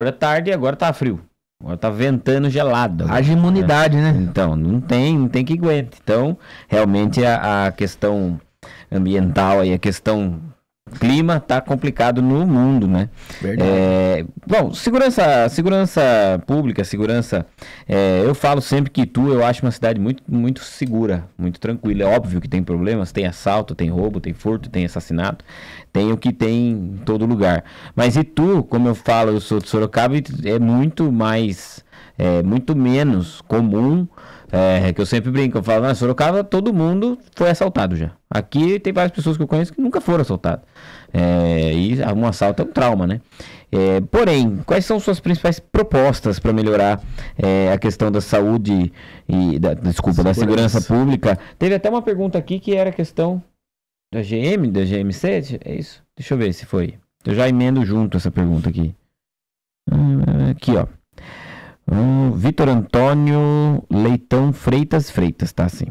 Agora é tarde e agora tá frio. Agora tá ventando gelado. Agora, Haja imunidade, né? né? Então, não tem, não tem que aguente. Então, realmente a, a questão ambiental e a questão clima está complicado no mundo, né? Verdade. É, bom, segurança, segurança pública, segurança. É, eu falo sempre que tu, eu acho uma cidade muito, muito segura, muito tranquila. É óbvio que tem problemas, tem assalto, tem roubo, tem furto, tem assassinato, tem o que tem em todo lugar. Mas e tu, como eu falo, eu sou de Sorocaba, é muito mais, é muito menos comum. É, que eu sempre brinco, eu falo, na Sorocaba todo mundo foi assaltado já. Aqui tem várias pessoas que eu conheço que nunca foram assaltadas. É, e um assalto é um trauma, né? É, porém, quais são suas principais propostas para melhorar é, a questão da saúde e da, desculpa, segurança. da segurança pública? Teve até uma pergunta aqui que era a questão da GM, da GMC, é isso? Deixa eu ver se foi. Eu já emendo junto essa pergunta aqui. Hum, aqui, ó. Vitor Antônio Leitão Freitas Freitas, tá assim.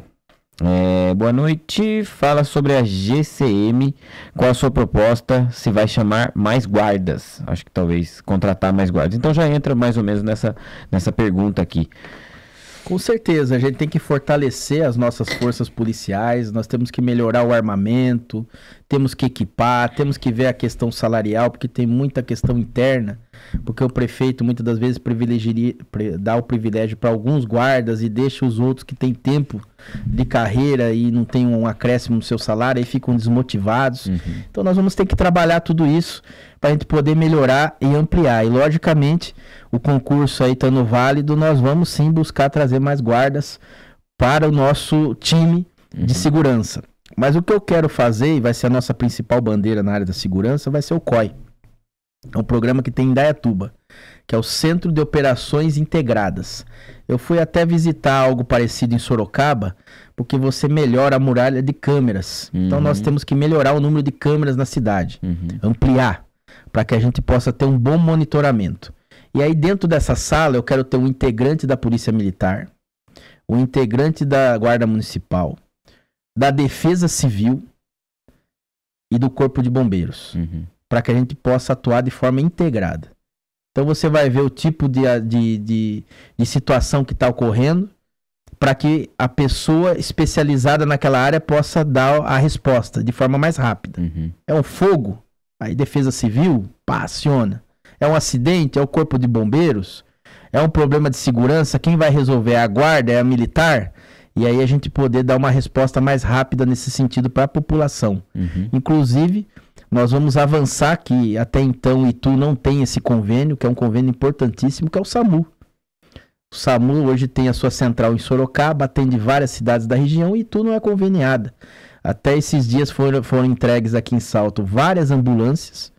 É, boa noite. Fala sobre a GCM. Qual a sua proposta? Se vai chamar mais guardas? Acho que talvez contratar mais guardas. Então já entra mais ou menos nessa, nessa pergunta aqui. Com certeza, a gente tem que fortalecer as nossas forças policiais, nós temos que melhorar o armamento, temos que equipar, temos que ver a questão salarial, porque tem muita questão interna porque o prefeito muitas das vezes dá o privilégio para alguns guardas e deixa os outros que têm tempo de carreira e não tem um acréscimo no seu salário e ficam desmotivados. Uhum. Então nós vamos ter que trabalhar tudo isso para a gente poder melhorar e ampliar. E logicamente, o concurso aí estando tá válido, nós vamos sim buscar trazer mais guardas para o nosso time uhum. de segurança. Mas o que eu quero fazer, e vai ser a nossa principal bandeira na área da segurança, vai ser o COI. É um programa que tem em Dayatuba, que é o Centro de Operações Integradas. Eu fui até visitar algo parecido em Sorocaba, porque você melhora a muralha de câmeras. Uhum. Então nós uhum. temos que melhorar o número de câmeras na cidade, uhum. ampliar, para que a gente possa ter um bom monitoramento. E aí dentro dessa sala eu quero ter um integrante da Polícia Militar, um integrante da Guarda Municipal, da Defesa Civil e do Corpo de Bombeiros. Uhum para que a gente possa atuar de forma integrada. Então você vai ver o tipo de, de, de, de situação que está ocorrendo para que a pessoa especializada naquela área possa dar a resposta de forma mais rápida. Uhum. É um fogo, aí defesa civil, Passiona. É um acidente, é o corpo de bombeiros, é um problema de segurança, quem vai resolver é a guarda, é a militar. E aí a gente poder dar uma resposta mais rápida nesse sentido para a população. Uhum. Inclusive, nós vamos avançar que até então o Itu não tem esse convênio, que é um convênio importantíssimo, que é o SAMU. O SAMU hoje tem a sua central em Sorocaba, atende várias cidades da região e Itu não é conveniada. Até esses dias foram, foram entregues aqui em Salto várias ambulâncias,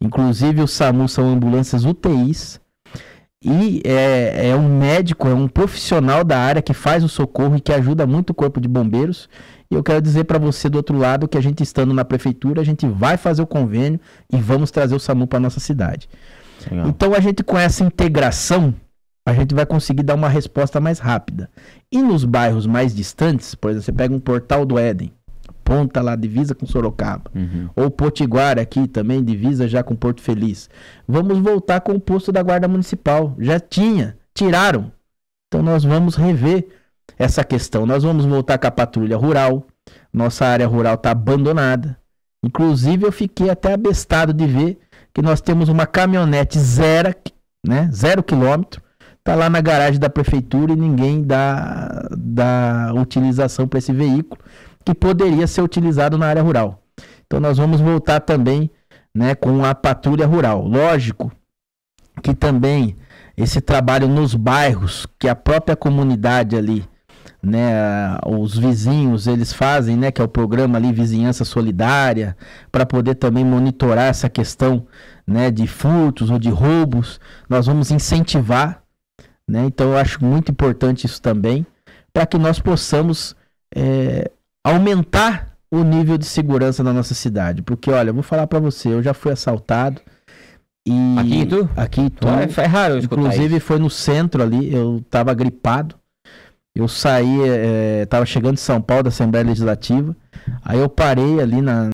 inclusive o SAMU são ambulâncias UTIs, e é, é, um médico, é um profissional da área que faz o socorro e que ajuda muito o corpo de bombeiros. E eu quero dizer para você do outro lado que a gente estando na prefeitura, a gente vai fazer o convênio e vamos trazer o SAMU para nossa cidade. Legal. Então a gente com essa integração, a gente vai conseguir dar uma resposta mais rápida. E nos bairros mais distantes, por exemplo, você pega um portal do Éden, ponta lá, divisa com Sorocaba. Uhum. Ou Potiguara aqui também, divisa já com Porto Feliz. Vamos voltar com o posto da Guarda Municipal. Já tinha, tiraram. Então nós vamos rever essa questão. Nós vamos voltar com a patrulha rural. Nossa área rural está abandonada. Inclusive eu fiquei até abestado de ver que nós temos uma caminhonete zero, né, zero quilômetro, tá lá na garagem da prefeitura e ninguém dá, dá utilização para esse veículo que poderia ser utilizado na área rural. Então nós vamos voltar também né, com a patrulha rural. Lógico que também esse trabalho nos bairros, que a própria comunidade ali, né, os vizinhos eles fazem, né, que é o programa ali Vizinhança Solidária, para poder também monitorar essa questão, né, de furtos ou de roubos. Nós vamos incentivar, né? Então eu acho muito importante isso também, para que nós possamos é, aumentar o nível de segurança na nossa cidade. Porque, olha, vou falar para você, eu já fui assaltado. E aqui em Tu? Aqui em Tu. É, foi raro Inclusive, isso. foi no centro ali, eu tava gripado. Eu saí, é, tava chegando de São Paulo, da Assembleia Legislativa. Aí eu parei ali na,